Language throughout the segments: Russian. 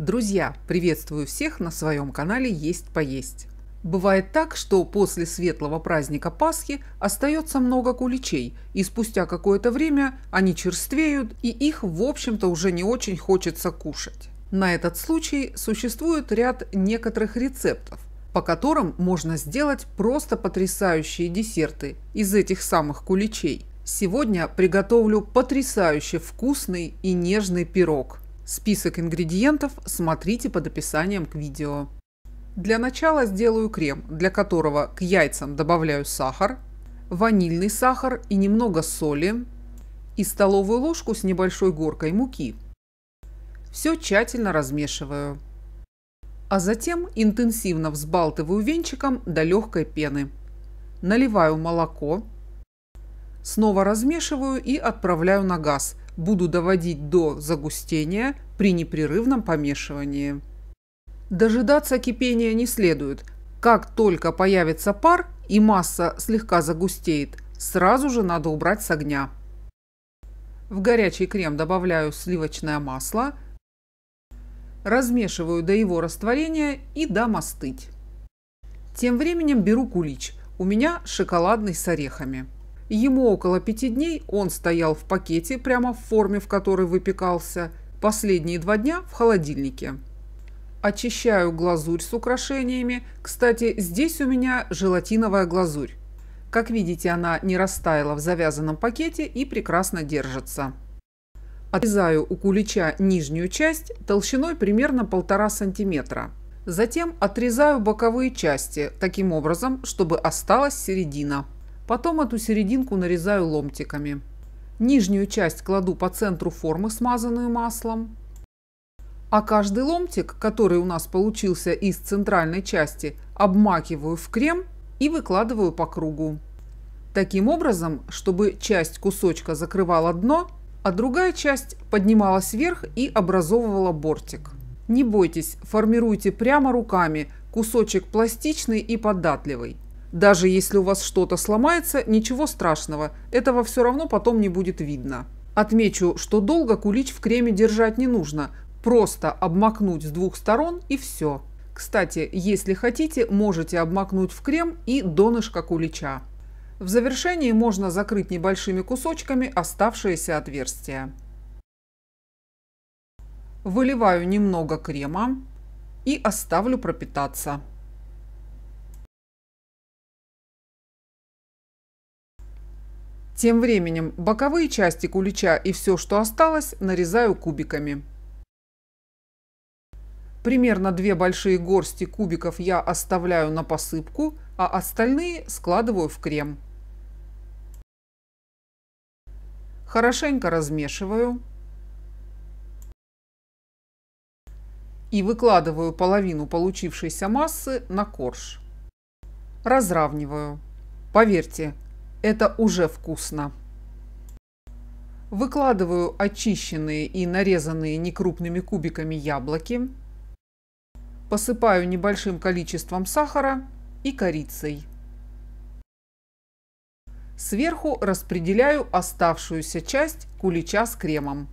Друзья, приветствую всех на своем канале «Есть поесть». Бывает так, что после светлого праздника Пасхи остается много куличей, и спустя какое-то время они черствеют, и их, в общем-то, уже не очень хочется кушать. На этот случай существует ряд некоторых рецептов, по которым можно сделать просто потрясающие десерты из этих самых куличей. Сегодня приготовлю потрясающе вкусный и нежный пирог. Список ингредиентов смотрите под описанием к видео. Для начала сделаю крем, для которого к яйцам добавляю сахар, ванильный сахар и немного соли и столовую ложку с небольшой горкой муки. Все тщательно размешиваю. А затем интенсивно взбалтываю венчиком до легкой пены. Наливаю молоко, снова размешиваю и отправляю на газ, буду доводить до загустения при непрерывном помешивании. Дожидаться кипения не следует. Как только появится пар и масса слегка загустеет, сразу же надо убрать с огня. В горячий крем добавляю сливочное масло, размешиваю до его растворения и дам остыть. Тем временем беру кулич. У меня шоколадный с орехами. Ему около пяти дней он стоял в пакете, прямо в форме, в которой выпекался. Последние два дня в холодильнике. Очищаю глазурь с украшениями. Кстати, здесь у меня желатиновая глазурь. Как видите, она не растаяла в завязанном пакете и прекрасно держится. Отрезаю у кулича нижнюю часть толщиной примерно полтора сантиметра. Затем отрезаю боковые части таким образом, чтобы осталась середина. Потом эту серединку нарезаю ломтиками. Нижнюю часть кладу по центру формы, смазанную маслом. А каждый ломтик, который у нас получился из центральной части, обмакиваю в крем и выкладываю по кругу. Таким образом, чтобы часть кусочка закрывала дно, а другая часть поднималась вверх и образовывала бортик. Не бойтесь, формируйте прямо руками, кусочек пластичный и податливый. Даже если у вас что-то сломается, ничего страшного, этого все равно потом не будет видно. Отмечу, что долго кулич в креме держать не нужно, просто обмакнуть с двух сторон и все. Кстати, если хотите, можете обмакнуть в крем и донышко кулича. В завершении можно закрыть небольшими кусочками оставшиеся отверстия. Выливаю немного крема и оставлю пропитаться. Тем временем боковые части кулича и все, что осталось, нарезаю кубиками. Примерно две большие горсти кубиков я оставляю на посыпку, а остальные складываю в крем. Хорошенько размешиваю. И выкладываю половину получившейся массы на корж. Разравниваю. Поверьте, это уже вкусно. Выкладываю очищенные и нарезанные некрупными кубиками яблоки. Посыпаю небольшим количеством сахара и корицей. Сверху распределяю оставшуюся часть кулича с кремом.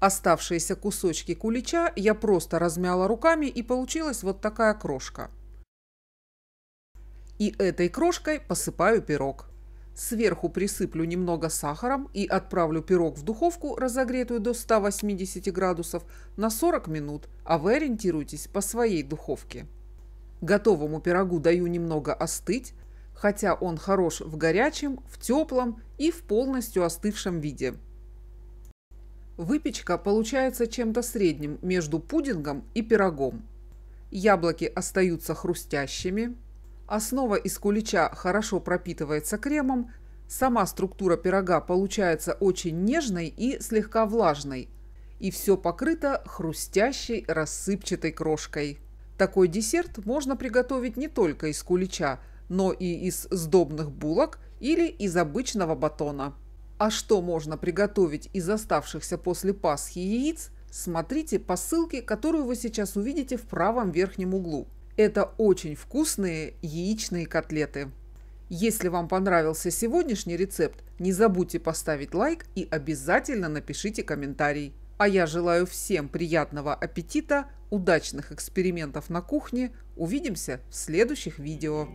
Оставшиеся кусочки кулича я просто размяла руками и получилась вот такая крошка – и этой крошкой посыпаю пирог. Сверху присыплю немного сахаром и отправлю пирог в духовку, разогретую до 180 градусов, на 40 минут, а вы ориентируйтесь по своей духовке. Готовому пирогу даю немного остыть, хотя он хорош в горячем, в теплом и в полностью остывшем виде. Выпечка получается чем-то средним между пудингом и пирогом. Яблоки остаются хрустящими, Основа из кулича хорошо пропитывается кремом, сама структура пирога получается очень нежной и слегка влажной, и все покрыто хрустящей рассыпчатой крошкой. Такой десерт можно приготовить не только из кулича, но и из сдобных булок или из обычного батона. А что можно приготовить из оставшихся после Пасхи яиц, смотрите по ссылке, которую вы сейчас увидите в правом верхнем углу. Это очень вкусные яичные котлеты. Если вам понравился сегодняшний рецепт, не забудьте поставить лайк и обязательно напишите комментарий. А я желаю всем приятного аппетита, удачных экспериментов на кухне. Увидимся в следующих видео.